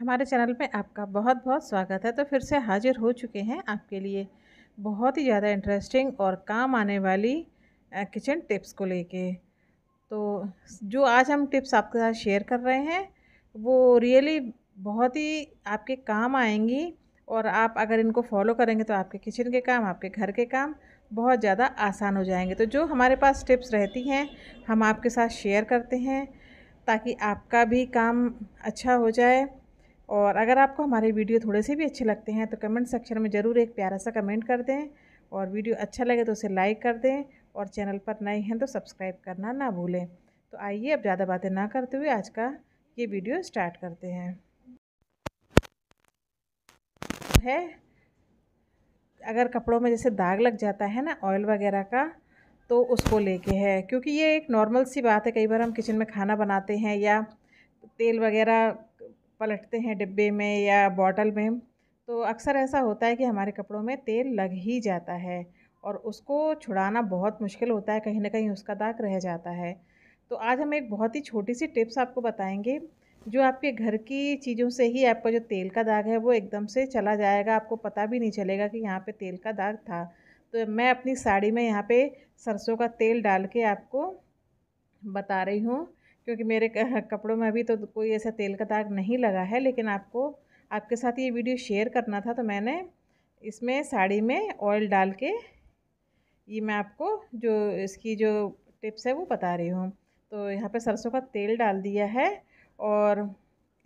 हमारे चैनल में आपका बहुत बहुत स्वागत है तो फिर से हाजिर हो चुके हैं आपके लिए बहुत ही ज़्यादा इंटरेस्टिंग और काम आने वाली किचन टिप्स को लेके तो जो आज हम टिप्स आपके साथ शेयर कर रहे हैं वो रियली बहुत ही आपके काम आएंगी और आप अगर इनको फॉलो करेंगे तो आपके किचन के काम आपके घर के काम बहुत ज़्यादा आसान हो जाएंगे तो जो हमारे पास टिप्स रहती हैं हम आपके साथ शेयर करते हैं ताकि आपका भी काम अच्छा हो जाए और अगर आपको हमारे वीडियो थोड़े से भी अच्छे लगते हैं तो कमेंट सेक्शन में ज़रूर एक प्यारा सा कमेंट कर दें और वीडियो अच्छा लगे तो उसे लाइक कर दें और चैनल पर नए हैं तो सब्सक्राइब करना ना भूलें तो आइए अब ज़्यादा बातें ना करते हुए आज का ये वीडियो स्टार्ट करते हैं है अगर कपड़ों में जैसे दाग लग जाता है ना ऑयल वगैरह का तो उसको लेके है क्योंकि ये एक नॉर्मल सी बात है कई बार हम किचन में खाना बनाते हैं या तेल वगैरह पलटते हैं डिब्बे में या बॉटल में तो अक्सर ऐसा होता है कि हमारे कपड़ों में तेल लग ही जाता है और उसको छुड़ाना बहुत मुश्किल होता है कहीं ना कहीं उसका दाग रह जाता है तो आज हम एक बहुत ही छोटी सी टिप्स आपको बताएंगे जो आपके घर की चीज़ों से ही आपका जो तेल का दाग है वो एकदम से चला जाएगा आपको पता भी नहीं चलेगा कि यहाँ पे तेल का दाग था तो मैं अपनी साड़ी में यहाँ पे सरसों का तेल डाल के आपको बता रही हूँ क्योंकि मेरे हाँ, कपड़ों में अभी तो कोई ऐसा तेल का दाग नहीं लगा है लेकिन आपको आपके साथ ये वीडियो शेयर करना था तो मैंने इसमें साड़ी में ऑयल डाल के ये मैं आपको जो इसकी जो टिप्स है वो बता रही हूँ तो यहाँ पे सरसों का तेल डाल दिया है और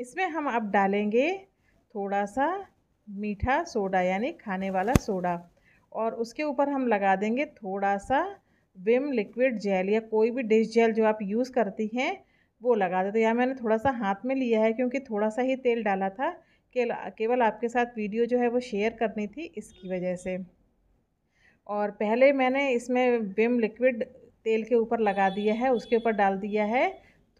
इसमें हम अब डालेंगे थोड़ा सा मीठा सोडा यानी खाने वाला सोडा और उसके ऊपर हम लगा देंगे थोड़ा सा विम लिक्विड जेल या कोई भी डिश जेल जो आप यूज़ करती हैं वो लगा देते या यहाँ मैंने थोड़ा सा हाथ में लिया है क्योंकि थोड़ा सा ही तेल डाला था केवल आपके साथ वीडियो जो है वो शेयर करनी थी इसकी वजह से और पहले मैंने इसमें विम लिक्विड तेल के ऊपर लगा दिया है उसके ऊपर डाल दिया है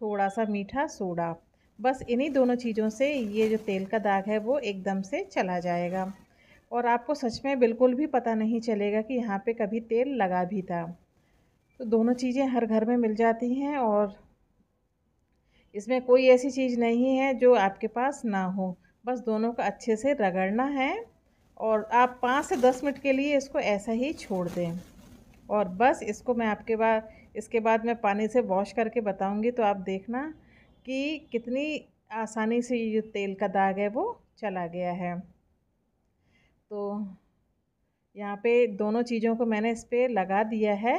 थोड़ा सा मीठा सोडा बस इन्हीं दोनों चीज़ों से ये जो तेल का दाग है वो एकदम से चला जाएगा और आपको सच में बिल्कुल भी पता नहीं चलेगा कि यहाँ पे कभी तेल लगा भी था तो दोनों चीज़ें हर घर में मिल जाती हैं और इसमें कोई ऐसी चीज़ नहीं है जो आपके पास ना हो बस दोनों का अच्छे से रगड़ना है और आप पाँच से दस मिनट के लिए इसको ऐसा ही छोड़ दें और बस इसको मैं आपके बाद इसके बाद मैं पानी से वॉश करके बताऊंगी तो आप देखना कि कितनी आसानी से ये जो तेल का दाग है वो चला गया है तो यहाँ पे दोनों चीज़ों को मैंने इस पर लगा दिया है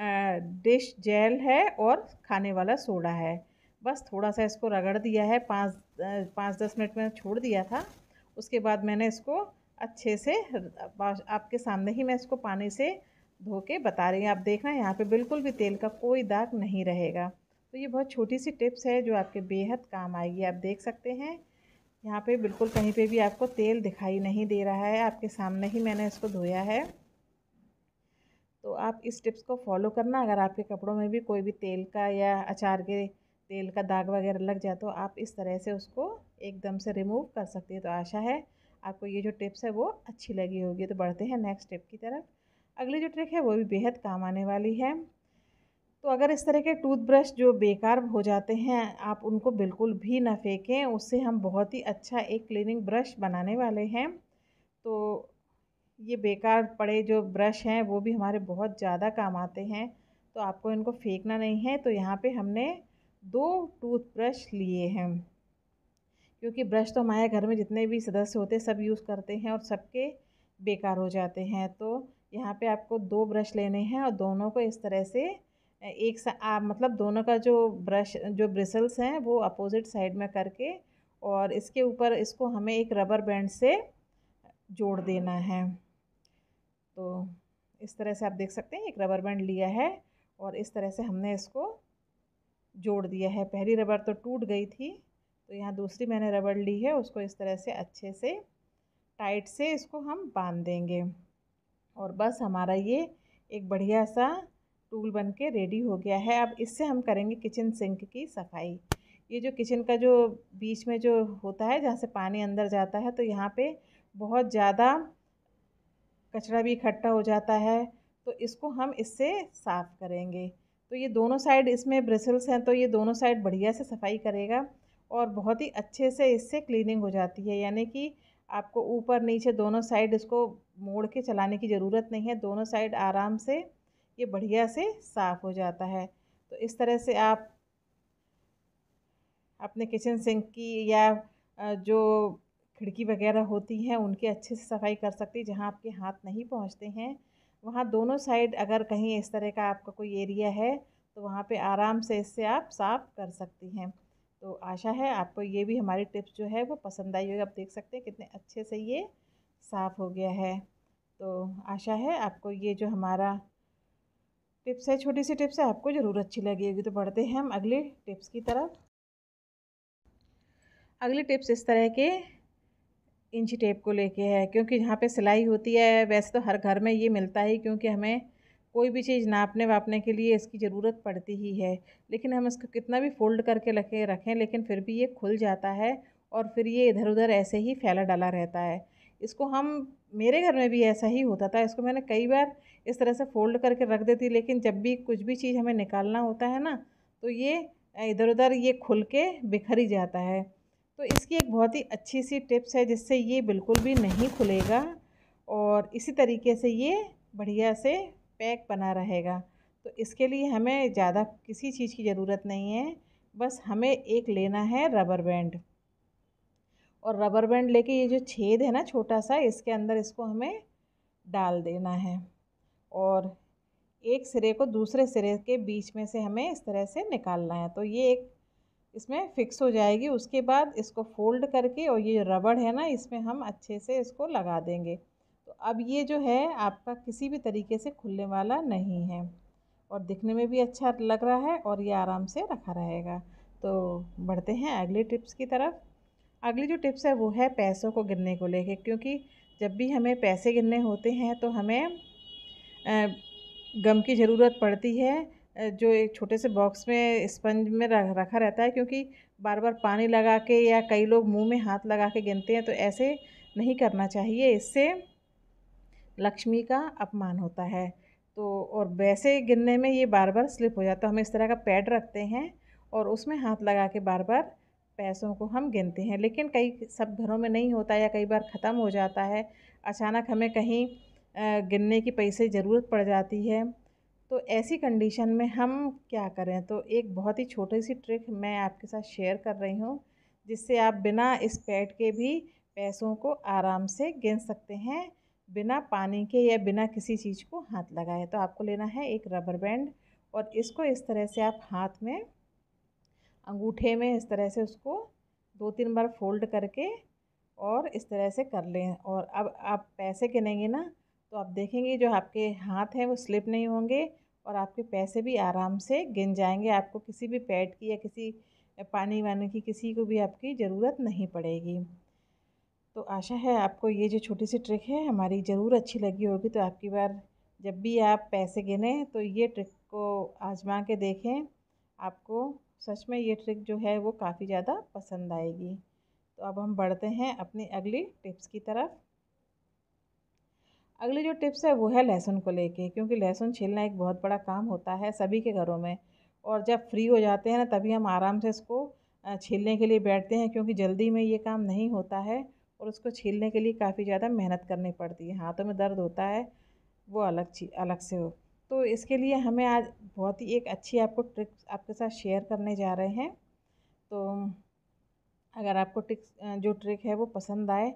डिश जेल है और खाने वाला सोडा है बस थोड़ा सा इसको रगड़ दिया है पाँच पाँच दस मिनट में छोड़ दिया था उसके बाद मैंने इसको अच्छे से आपके सामने ही मैं इसको पानी से धो के बता रही हूँ आप देखना यहाँ पे बिल्कुल भी तेल का कोई दाग नहीं रहेगा तो ये बहुत छोटी सी टिप्स है जो आपके बेहद काम आएगी आप देख सकते हैं यहाँ पे बिल्कुल कहीं पे भी आपको तेल दिखाई नहीं दे रहा है आपके सामने ही मैंने इसको धोया है तो आप इस टिप्स को फॉलो करना अगर आपके कपड़ों में भी कोई भी तेल का या अचार के तेल का दाग वगैरह लग जाए तो आप इस तरह से उसको एकदम से रिमूव कर सकती है तो आशा है आपको ये जो टिप्स है वो अच्छी लगी होगी तो बढ़ते हैं नेक्स्ट टिप की तरफ अगली जो ट्रिक है वो भी बेहद काम आने वाली है तो अगर इस तरह के टूथब्रश जो बेकार हो जाते हैं आप उनको बिल्कुल भी ना फेंकें उससे हम बहुत ही अच्छा एक क्लीनिंग ब्रश बनाने वाले हैं तो ये बेकार पड़े जो ब्रश हैं वो भी हमारे बहुत ज़्यादा काम आते हैं तो आपको इनको फेंकना नहीं है तो यहाँ पे हमने दो टूथब्रश लिए हैं क्योंकि ब्रश तो हमारे घर में जितने भी सदस्य होते हैं सब यूज़ करते हैं और सबके बेकार हो जाते हैं तो यहाँ पे आपको दो ब्रश लेने हैं और दोनों को इस तरह से एक सा आ, मतलब दोनों का जो ब्रश जो ब्रिसल्स हैं वो अपोज़िट साइड में करके और इसके ऊपर इसको हमें एक रबर बैंड से जोड़ देना है तो इस तरह से आप देख सकते हैं एक रबर बैंड लिया है और इस तरह से हमने इसको जोड़ दिया है पहली रबर तो टूट गई थी तो यहाँ दूसरी मैंने रबर ली है उसको इस तरह से अच्छे से टाइट से इसको हम बांध देंगे और बस हमारा ये एक बढ़िया सा टूल बन के रेडी हो गया है अब इससे हम करेंगे किचन सिंक की सफाई ये जो किचन का जो बीच में जो होता है जहाँ से पानी अंदर जाता है तो यहाँ पे बहुत ज़्यादा कचरा भी इकट्ठा हो जाता है तो इसको हम इससे साफ़ करेंगे तो ये दोनों साइड इसमें ब्रिसल्स हैं तो ये दोनों साइड बढ़िया से सफाई करेगा और बहुत ही अच्छे से इससे क्लीनिंग हो जाती है यानी कि आपको ऊपर नीचे दोनों साइड इसको मोड़ के चलाने की ज़रूरत नहीं है दोनों साइड आराम से ये बढ़िया से साफ़ हो जाता है तो इस तरह से आप अपने किचन सिंक की या जो खिड़की वगैरह होती हैं उनके अच्छे से सफाई कर सकती जहाँ आपके हाथ नहीं पहुँचते हैं वहाँ दोनों साइड अगर कहीं इस तरह का आपका कोई एरिया है तो वहाँ पे आराम से इससे आप साफ़ कर सकती हैं तो आशा है आपको ये भी हमारी टिप्स जो है वो पसंद आई होगी आप देख सकते हैं कितने अच्छे से ये साफ़ हो गया है तो आशा है आपको ये जो हमारा टिप्स है छोटी सी टिप्स है आपको ज़रूर अच्छी लगी होगी तो बढ़ते हैं हम अगले टिप्स की तरफ अगले टिप्स इस तरह के इंची टेप को लेके है क्योंकि जहाँ पे सिलाई होती है वैसे तो हर घर में ये मिलता ही क्योंकि हमें कोई भी चीज़ नापने वापने के लिए इसकी ज़रूरत पड़ती ही है लेकिन हम इसको कितना भी फोल्ड करके रखे रखें लेकिन फिर भी ये खुल जाता है और फिर ये इधर उधर ऐसे ही फैला डाला रहता है इसको हम मेरे घर में भी ऐसा ही होता था इसको मैंने कई बार इस तरह से फ़ोल्ड करके रख देती लेकिन जब भी कुछ भी चीज़ हमें निकालना होता है ना तो ये इधर उधर ये खुल के बिखर ही जाता है तो इसकी एक बहुत ही अच्छी सी टिप्स है जिससे ये बिल्कुल भी नहीं खुलेगा और इसी तरीके से ये बढ़िया से पैक बना रहेगा तो इसके लिए हमें ज़्यादा किसी चीज़ की ज़रूरत नहीं है बस हमें एक लेना है रबर बैंड और रबर बैंड लेके ये जो छेद है ना छोटा सा इसके अंदर इसको हमें डाल देना है और एक सिरे को दूसरे सिरे के बीच में से हमें इस तरह से निकालना है तो ये एक इसमें फिक्स हो जाएगी उसके बाद इसको फोल्ड करके और ये रबड़ है ना इसमें हम अच्छे से इसको लगा देंगे तो अब ये जो है आपका किसी भी तरीके से खुलने वाला नहीं है और दिखने में भी अच्छा लग रहा है और ये आराम से रखा रहेगा तो बढ़ते हैं अगली टिप्स की तरफ अगली जो टिप्स है वो है पैसों को गिनने को लेके क्योंकि जब भी हमें पैसे गिनने होते हैं तो हमें गम की ज़रूरत पड़ती है जो एक छोटे से बॉक्स में स्पंज में रखा रहता है क्योंकि बार बार पानी लगा के या कई लोग मुंह में हाथ लगा के गिनते हैं तो ऐसे नहीं करना चाहिए इससे लक्ष्मी का अपमान होता है तो और वैसे गिनने में ये बार बार स्लिप हो जाता है हम इस तरह का पैड रखते हैं और उसमें हाथ लगा के बार बार पैसों को हम गिनते हैं लेकिन कई सब घरों में नहीं होता या कई बार ख़त्म हो जाता है अचानक हमें कहीं गिनने की पैसे ज़रूरत पड़ जाती है तो ऐसी कंडीशन में हम क्या करें तो एक बहुत ही छोटी सी ट्रिक मैं आपके साथ शेयर कर रही हूँ जिससे आप बिना इस पैड के भी पैसों को आराम से गिन सकते हैं बिना पानी के या बिना किसी चीज़ को हाथ लगाए तो आपको लेना है एक रबर बैंड और इसको इस तरह से आप हाथ में अंगूठे में इस तरह से उसको दो तीन बार फोल्ड करके और इस तरह से कर लें और अब आप पैसे गिनेंगे ना तो आप देखेंगे जो आपके हाथ हैं वो स्लिप नहीं होंगे और आपके पैसे भी आराम से गिन जाएंगे आपको किसी भी पैड की या किसी पानी वानी की किसी को भी आपकी ज़रूरत नहीं पड़ेगी तो आशा है आपको ये जो छोटी सी ट्रिक है हमारी ज़रूर अच्छी लगी होगी तो आपकी बार जब भी आप पैसे गिनें तो ये ट्रिक को आजमा के देखें आपको सच में ये ट्रिक जो है वो काफ़ी ज़्यादा पसंद आएगी तो अब हम बढ़ते हैं अपनी अगली टिप्स की तरफ अगली जो टिप्स है वो है लहसुन को लेके क्योंकि लहसुन छीलना एक बहुत बड़ा काम होता है सभी के घरों में और जब फ्री हो जाते हैं ना तभी हम आराम से इसको छीलने के लिए बैठते हैं क्योंकि जल्दी में ये काम नहीं होता है और उसको छीलने के लिए काफ़ी ज़्यादा मेहनत करनी पड़ती है हाथों में दर्द होता है वो अलग चीज अलग से हो तो इसके लिए हमें आज बहुत ही एक अच्छी आपको ट्रिक्स आपके साथ शेयर करने जा रहे हैं तो अगर आपको ट्रिक्स जो ट्रिक है वो पसंद आए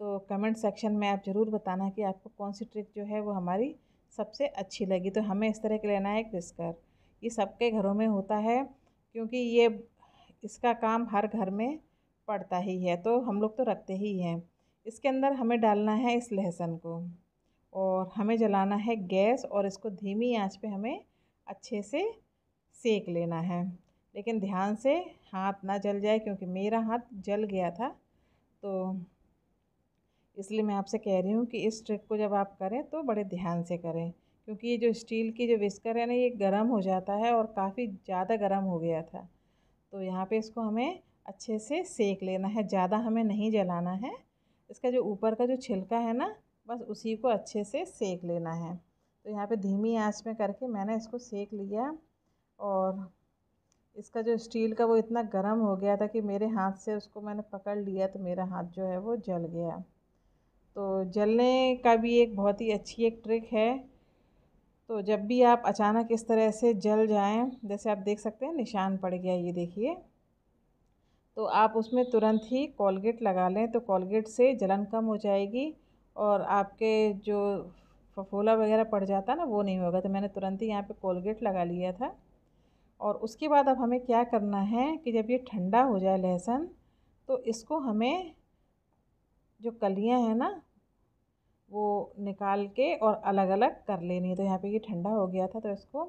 तो कमेंट सेक्शन में आप ज़रूर बताना कि आपको कौन सी ट्रिक जो है वो हमारी सबसे अच्छी लगी तो हमें इस तरह के लेना है एक विस्कर ये सबके घरों में होता है क्योंकि ये इसका काम हर घर में पड़ता ही है तो हम लोग तो रखते ही हैं इसके अंदर हमें डालना है इस लहसुन को और हमें जलाना है गैस और इसको धीमी आंच पे हमें अच्छे से सेक लेना है लेकिन ध्यान से हाथ ना जल जाए क्योंकि मेरा हाथ जल गया था तो इसलिए मैं आपसे कह रही हूँ कि इस ट्रिक को जब आप करें तो बड़े ध्यान से करें क्योंकि ये जो स्टील की जो विस्कर है ना ये गर्म हो जाता है और काफ़ी ज़्यादा गर्म हो गया था तो यहाँ पे इसको हमें अच्छे से सेक लेना है ज़्यादा हमें नहीं जलाना है इसका जो ऊपर का जो छिलका है ना बस उसी को अच्छे से सेक लेना है तो यहाँ पे धीमी आंच में करके मैंने इसको सेक लिया और इसका जो स्टील का वो इतना गर्म हो गया था कि मेरे हाथ से उसको मैंने पकड़ लिया तो मेरा हाथ जो है वो जल गया तो जलने का भी एक बहुत ही अच्छी एक ट्रिक है तो जब भी आप अचानक इस तरह से जल जाएं जैसे आप देख सकते हैं निशान पड़ गया ये देखिए तो आप उसमें तुरंत ही कोलगेट लगा लें तो कोलगेट से जलन कम हो जाएगी और आपके जो फफोला वगैरह पड़ जाता ना वो नहीं होगा तो मैंने तुरंत ही यहाँ पे कोलगेट लगा लिया था और उसके बाद अब हमें क्या करना है कि जब ये ठंडा हो जाए लहसुन तो इसको हमें जो कलियाँ हैं ना वो निकाल के और अलग अलग कर लेनी है तो यहाँ पे ये ठंडा हो गया था तो इसको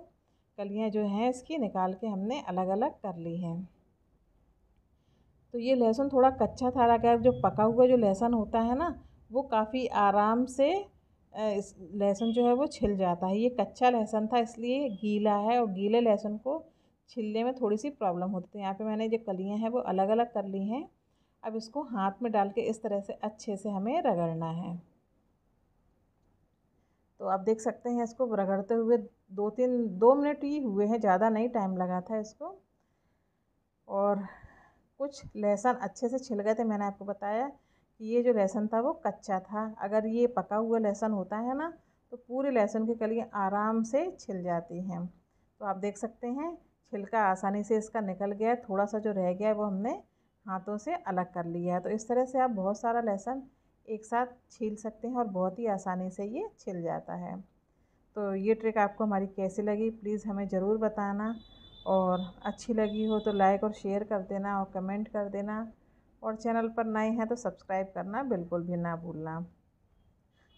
कलियाँ जो हैं इसकी निकाल के हमने अलग अलग कर ली हैं तो ये लहसुन थोड़ा कच्चा था अगर जो पका हुआ जो लहसुन होता है ना वो काफ़ी आराम से इस लहसुन जो है वो छिल जाता है ये कच्चा लहसुन था इसलिए गीला है और गीले लहसुन को छिलने में थोड़ी सी प्रॉब्लम होती है तो यहाँ पे मैंने जो कलियाँ हैं वो अलग अलग कर ली हैं अब इसको हाथ में डाल के इस तरह से अच्छे से हमें रगड़ना है तो आप देख सकते हैं इसको रगड़ते हुए दो तीन दो मिनट ही हुए हैं ज़्यादा नहीं टाइम लगा था इसको और कुछ लहसुन अच्छे से छिल गए थे मैंने आपको बताया कि ये जो लहसुन था वो कच्चा था अगर ये पका हुआ लहसुन होता है ना तो पूरे लहसुन की कलियाँ आराम से छिल जाती हैं तो आप देख सकते हैं छिलका आसानी से इसका निकल गया है थोड़ा सा जो रह गया है वो हमने हाथों से अलग कर लिया है तो इस तरह से आप बहुत सारा लहसुन एक साथ छील सकते हैं और बहुत ही आसानी से ये छिल जाता है तो ये ट्रिक आपको हमारी कैसी लगी प्लीज़ हमें ज़रूर बताना और अच्छी लगी हो तो लाइक और शेयर कर देना और कमेंट कर देना और चैनल पर नए हैं तो सब्सक्राइब करना बिल्कुल भी ना भूलना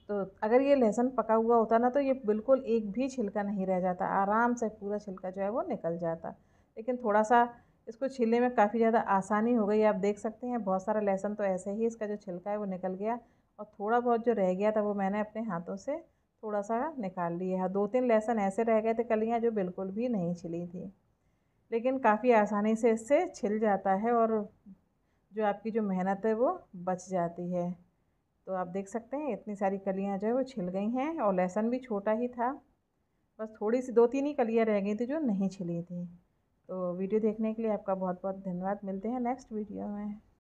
तो अगर ये लहसुन पका हुआ होता ना तो ये बिल्कुल एक भी छिलका नहीं रह जाता आराम से पूरा छिलका जो है वो निकल जाता लेकिन थोड़ा सा इसको छीलने में काफ़ी ज़्यादा आसानी हो गई आप देख सकते हैं बहुत सारा लहसन तो ऐसे ही इसका जो छिलका है वो निकल गया और थोड़ा बहुत जो रह गया था वो मैंने अपने हाथों से थोड़ा सा निकाल लिया है दो तीन लहसन ऐसे रह गए थे कलियाँ जो बिल्कुल भी नहीं छिली थी लेकिन काफ़ी आसानी से इससे छिल जाता है और जो आपकी जो मेहनत है वो बच जाती है तो आप देख सकते हैं इतनी सारी कलियाँ जो है वो छिल गई हैं और लहसन भी छोटा ही था बस थोड़ी सी दो तीन ही कलियाँ रह गई थी जो नहीं छिली थी तो वीडियो देखने के लिए आपका बहुत बहुत धन्यवाद मिलते हैं नेक्स्ट वीडियो में